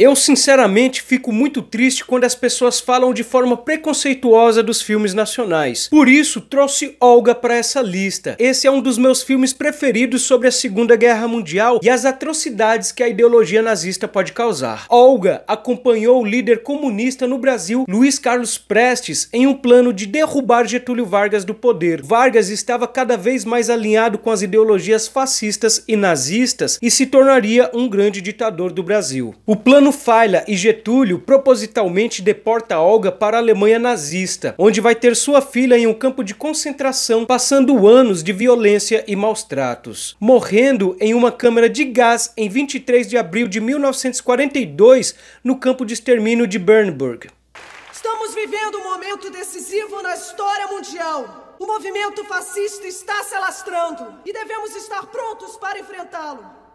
Eu sinceramente fico muito triste quando as pessoas falam de forma preconceituosa dos filmes nacionais. Por isso trouxe Olga para essa lista. Esse é um dos meus filmes preferidos sobre a Segunda Guerra Mundial e as atrocidades que a ideologia nazista pode causar. Olga acompanhou o líder comunista no Brasil, Luiz Carlos Prestes, em um plano de derrubar Getúlio Vargas do poder. Vargas estava cada vez mais alinhado com as ideologias fascistas e nazistas e se tornaria um grande ditador do Brasil. O plano Plano falha e Getúlio propositalmente deporta Olga para a Alemanha nazista, onde vai ter sua filha em um campo de concentração, passando anos de violência e maus tratos, morrendo em uma câmara de gás em 23 de abril de 1942 no campo de extermínio de Bernburg. Estamos vivendo um momento decisivo na história mundial. O movimento fascista está se alastrando e devemos estar prontos para enfrentá-lo.